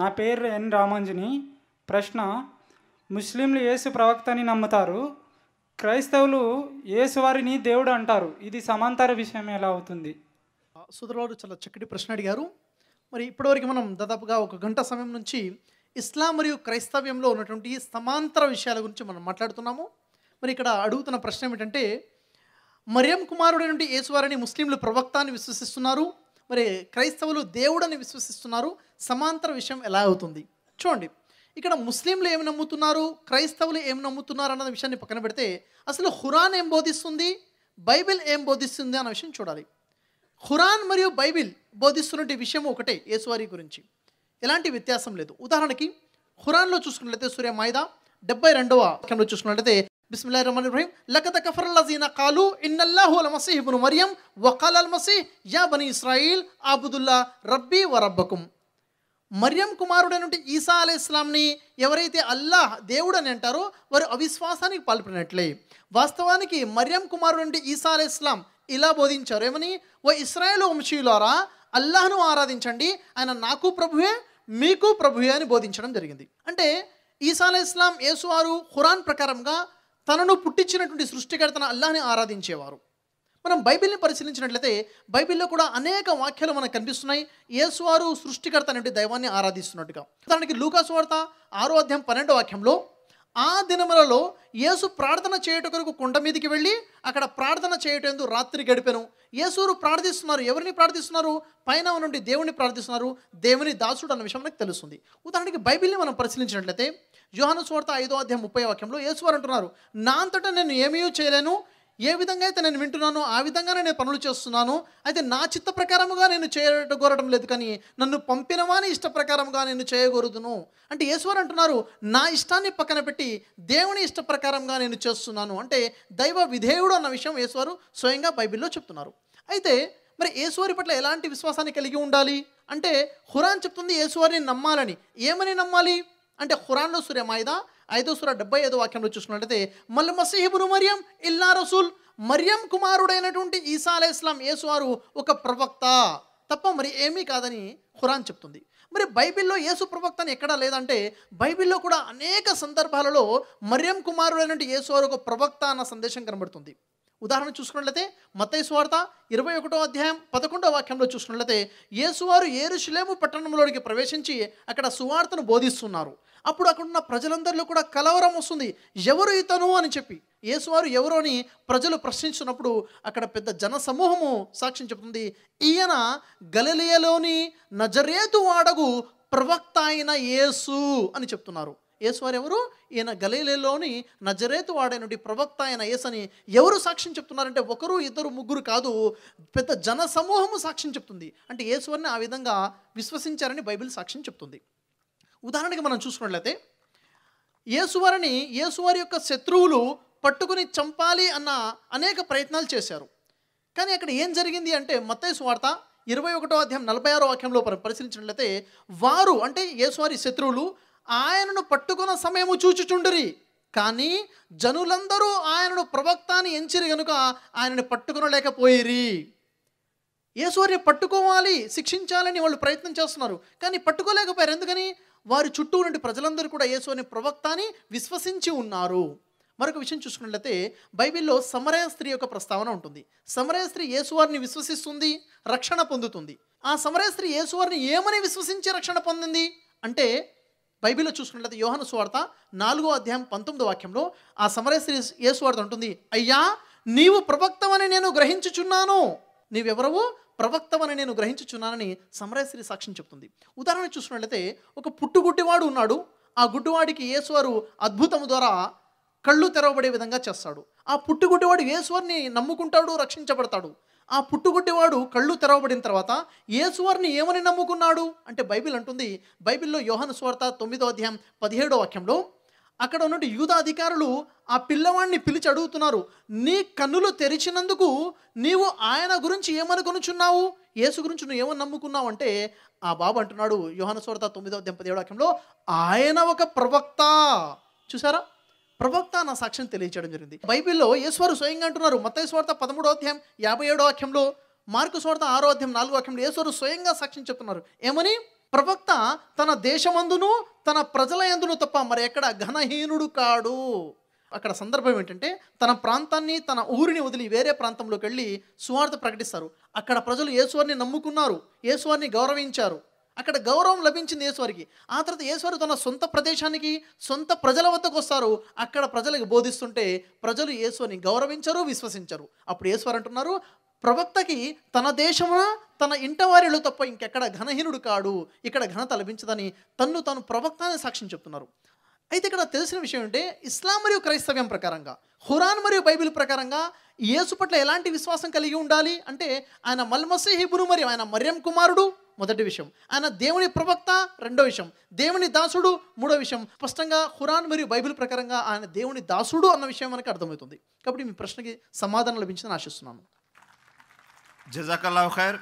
నా పేరు ఎన్ రామాంజని ప్రశ్న ముస్లింలు యేసు ప్రవక్తని నమ్ముతారు క్రైస్తవులు యేసు వారిని దేవుడు అంటారు ఇది సమాంతర విషయం ఎలా అవుతుంది సుధరాడు చాలా చక్కటి ప్రశ్న అడిగారు మరి ఇప్పటివరకు మనం దాదాపుగా ఒక గంట సమయం నుంచి ఇస్లాం మరియు క్రైస్తవ్యంలో ఉన్నటువంటి సమాంతర విషయాల గురించి మనం మాట్లాడుతున్నాము మరి ఇక్కడ అడుగుతున్న ప్రశ్న ఏమిటంటే మరియం నుండి యేసువారిని ముస్లింలు ప్రవక్త అని విశ్వసిస్తున్నారు మరి క్రైస్తవులు దేవుడని విశ్వసిస్తున్నారు సమాంతర విషయం ఎలా అవుతుంది చూడండి ఇక్కడ ముస్లింలు ఏమి నమ్ముతున్నారు క్రైస్తవులు ఏమి నమ్ముతున్నారు అన్న విషయాన్ని పక్కన పెడితే అసలు హురాన్ ఏం బోధిస్తుంది బైబిల్ ఏం బోధిస్తుంది అన్న విషయం చూడాలి హురాన్ మరియు బైబిల్ బోధిస్తున్నటువంటి విషయం ఒకటే యేసువారి గురించి ఎలాంటి వ్యత్యాసం లేదు ఉదాహరణకి హురాన్లో చూసుకున్నట్లయితే సూర్య మైదా డెబ్బై రెండవ వాక్యంలో చూసుకున్నట్లయితే బిస్మిల్లా రహమాన్ ఇబ్రహీం లకత కఫర్ లజీన కాలు ఇన్నల్లాహు అల్ మసీహ్ ఇబ్ను మరియం వకాల్ అల్ మసీహ్ యా బని ఇస్రాయిల్ ఆబుదుల్లా రబ్బీ వ రబ్బకుం మరియం కుమారుడైనటువంటి ఈసా అలీ ఇస్లాంని ఎవరైతే అల్లాహ్ దేవుడు అని అంటారో వారు అవిశ్వాసానికి పాల్పడినట్లే వాస్తవానికి మరియం కుమారుడు ఈసా అలీ ఇస్లాం ఇలా బోధించారు ఏమని ఓ ఇస్రాయేల్ వంశీయులారా అల్లాహ్ను ఆరాధించండి ఆయన నాకు ప్రభువే మీకు ప్రభువే అని బోధించడం జరిగింది అంటే ఈసా అలీ ఇస్లాం యేసువారు ఖురాన్ ప్రకారంగా తనను పుట్టించినటువంటి సృష్టికర్తన అల్లాహని ఆరాధించేవారు మనం బైబిల్ని పరిశీలించినట్లయితే బైబిల్లో కూడా అనేక వాక్యాలు మనకు కనిపిస్తున్నాయి యేసువారు సృష్టికర్త అనేటువంటి దైవాన్ని ఆరాధిస్తున్నట్టుగా ఉదాహరణకి లూకాస్ వార్త ఆరో అధ్యాయం పన్నెండో వాక్యంలో ఆ దినములలో యేసు ప్రార్థన చేయుట కొరకు కుండ మీదకి వెళ్ళి అక్కడ ప్రార్థన చేయటందు రాత్రి గడిపెను యేసూరు ప్రార్థిస్తున్నారు ఎవరిని ప్రార్థిస్తున్నారు పైన నుండి దేవుని ప్రార్థిస్తున్నారు దేవుని దాసుడు అన్న విషయం మనకు తెలుస్తుంది ఉదాహరణకి బైబిల్ని మనం పరిశీలించినట్లయితే యోహాను స్వార్త ఐదో అధ్యాయం ముప్పై వాక్యంలో యేసువారు అంటున్నారు నా అంతటా నేను ఏమీ చేయలేను ఏ విధంగా అయితే నేను వింటున్నానో ఆ విధంగానే నేను పనులు చేస్తున్నాను అయితే నా చిత్త ప్రకారముగా నేను చేయగోరడం లేదు కానీ నన్ను వాని ఇష్ట ప్రకారముగా నేను చేయగోరుదును అంటే ఈశ్వర్ అంటున్నారు నా ఇష్టాన్ని పక్కన పెట్టి దేవుని ఇష్ట ప్రకారంగా నేను చేస్తున్నాను అంటే దైవ విధేయుడు అన్న విషయం ఈశ్వరు స్వయంగా బైబిల్లో చెప్తున్నారు అయితే మరి ఈశ్వరి పట్ల ఎలాంటి విశ్వాసాన్ని కలిగి ఉండాలి అంటే హురాన్ చెప్తుంది ఈశ్వరిని నమ్మాలని ఏమని నమ్మాలి అంటే హురాన్లో సూర్యమాయిదా ఐదో సుర డెబ్బై ఐదో వాక్యంలో చూసుకున్నట్లయితే మళ్ళీ మసీహిబును మరియం ఇల్లా రసూల్ మరియం కుమారుడైనటువంటి ఈసా అలే ఇస్లాం యేసు వారు ఒక ప్రవక్త తప్ప మరి ఏమీ కాదని ఖురాన్ చెప్తుంది మరి బైబిల్లో యేసు ప్రవక్త అని ఎక్కడా లేదంటే బైబిల్లో కూడా అనేక సందర్భాలలో మరియం కుమారుడైనటువంటి యేసు వారు ఒక ప్రవక్త అన్న సందేశం కనబడుతుంది ఉదాహరణ చూసుకున్నట్లయితే మతయ్య స్వార్త ఇరవై ఒకటో అధ్యాయం పదకొండో వాక్యంలో చూసుకున్నట్లయితే యేసువారు శిలేము పట్టణంలోనికి ప్రవేశించి అక్కడ సువార్తను బోధిస్తున్నారు అప్పుడు అక్కడున్న ప్రజలందరిలో కూడా కలవరం వస్తుంది ఎవరు ఇతను అని చెప్పి యేసువారు ఎవరు అని ప్రజలు ప్రశ్నించినప్పుడు అక్కడ పెద్ద జన సమూహము సాక్ష్యం చెబుతుంది ఈయన గలలియలోని నజరేతు వాడగు ప్రవక్త అయిన యేసు అని చెప్తున్నారు యేసువారు ఎవరు ఈయన గలీలలోని నజరేతు వాడైనటువంటి ప్రవక్త ఆయన యేసని ఎవరు సాక్ష్యం చెప్తున్నారంటే ఒకరు ఇద్దరు ముగ్గురు కాదు పెద్ద జన సమూహము సాక్ష్యం చెప్తుంది అంటే వారిని ఆ విధంగా విశ్వసించారని బైబిల్ సాక్ష్యం చెప్తుంది ఉదాహరణకి మనం చూసుకున్నట్లయితే యేసువారిని యేసువారి యొక్క శత్రువులు పట్టుకుని చంపాలి అన్న అనేక ప్రయత్నాలు చేశారు కానీ అక్కడ ఏం జరిగింది అంటే మత్తైసు వార్త ఇరవై ఒకటో అధ్యాయం నలభై ఆరో వాక్యంలో పరిశీలించినట్లయితే వారు అంటే యేసువారి శత్రువులు ఆయనను పట్టుకున్న సమయము చూచుచుండిరి కానీ జనులందరూ ఆయనను ప్రవక్తాన్ని ఎంచిరి కనుక ఆయనని పట్టుకునలేకపోయిరి యేసువారిని పట్టుకోవాలి శిక్షించాలని వాళ్ళు ప్రయత్నం చేస్తున్నారు కానీ పట్టుకోలేకపోయారు ఎందుకని వారి చుట్టూ నుండి ప్రజలందరూ కూడా ప్రవక్త అని విశ్వసించి ఉన్నారు మరొక విషయం చూసుకున్నట్లయితే బైబిల్లో సమరయ స్త్రీ యొక్క ప్రస్తావన ఉంటుంది సమరయ స్త్రీ యేసువారిని విశ్వసిస్తుంది రక్షణ పొందుతుంది ఆ సమరయ స్త్రీ యేసువారిని ఏమని విశ్వసించి రక్షణ పొందింది అంటే బైబిల్లో చూసుకున్నట్లయితే యోహన సువార్త నాలుగో అధ్యాయం పంతొమ్మిదో వాక్యంలో ఆ సమరస్త్రీ ఏ ఉంటుంది అయ్యా నీవు ప్రవక్తమని నేను గ్రహించుచున్నాను నీవెవరవు ప్రవక్తమని నేను గ్రహించుచున్నానని సమరస్త్రీ సాక్ష్యం చెప్తుంది ఉదాహరణ చూసుకున్నట్లయితే ఒక పుట్టుగుట్టివాడు ఉన్నాడు ఆ గుడ్డివాడికి యేసువారు అద్భుతం ద్వారా కళ్ళు తెరవబడే విధంగా చేస్తాడు ఆ పుట్టుగుడ్డివాడు యేసువారిని నమ్ముకుంటాడు రక్షించబడతాడు ఆ పుట్టుగుడ్డివాడు కళ్ళు తెరవబడిన తర్వాత యేసువారిని ఏమని నమ్ముకున్నాడు అంటే బైబిల్ అంటుంది బైబిల్లో యోహన స్వార్త తొమ్మిదో అధ్యాయం పదిహేడో వాక్యంలో అక్కడ ఉన్నట్టు యూద అధికారులు ఆ పిల్లవాడిని పిలిచి అడుగుతున్నారు నీ కన్నులు తెరిచినందుకు నీవు ఆయన గురించి ఏమనుకొనుచున్నావు యేసు గురించి నువ్వు ఏమని నమ్ముకున్నావు అంటే ఆ బాబు అంటున్నాడు యోహన స్వార్త తొమ్మిదో అధ్యాయం పదిహేడో వాక్యంలో ఆయన ఒక ప్రవక్త చూసారా ప్రవక్త నా సాక్ష్యం తెలియచేయడం జరిగింది బైబిల్లో యేసువారు స్వయంగా అంటున్నారు మత స్వార్థ పదమూడో అధ్యాయం యాభై ఏడో వాక్యంలో మార్కు స్వార్థ ఆరో అధ్యాయం నాలుగో వాక్యంలో యేసువారు స్వయంగా సాక్ష్యం చెప్తున్నారు ఏమని ప్రవక్త తన దేశమందును తన ప్రజల ఎందును తప్ప మరి ఎక్కడ ఘనహీనుడు కాడు అక్కడ సందర్భం ఏంటంటే తన ప్రాంతాన్ని తన ఊరిని వదిలి వేరే ప్రాంతంలోకి వెళ్ళి సువార్త ప్రకటిస్తారు అక్కడ ప్రజలు యేసువారిని నమ్ముకున్నారు యేసువారిని గౌరవించారు అక్కడ గౌరవం లభించింది ఈశ్వరికి ఆ తర్వాత ఈశ్వరు తన సొంత ప్రదేశానికి సొంత ప్రజల వద్దకు వస్తారు అక్కడ ప్రజలకు బోధిస్తుంటే ప్రజలు యేసుని గౌరవించరు విశ్వసించరు అప్పుడు ఈశ్వర్ అంటున్నారు ప్రవక్తకి తన దేశమున తన ఇంటవారిలో తప్ప ఇంకెక్కడ ఘనహీనుడు కాడు ఇక్కడ ఘనత లభించదని తన్ను తను ప్రవక్త అని సాక్ష్యం చెప్తున్నారు అయితే ఇక్కడ తెలిసిన విషయం అంటే ఇస్లాం మరియు క్రైస్తవ్యం ప్రకారంగా హురాన్ మరియు బైబిల్ ప్రకారంగా యేసు పట్ల ఎలాంటి విశ్వాసం కలిగి ఉండాలి అంటే ఆయన మల్మసీ హిబురు మరియు ఆయన మర్యం కుమారుడు మొదటి విషయం ఆయన దేవుని ప్రవక్త రెండో విషయం దేవుని దాసుడు మూడో విషయం స్పష్టంగా ఖురాన్ మరియు బైబిల్ ప్రకారంగా ఆయన దేవుని దాసుడు అన్న విషయం మనకు అర్థమవుతుంది కాబట్టి మీ ప్రశ్నకి సమాధానం లభించిందని ఆశిస్తున్నాను జజాకల్లా ఖైర్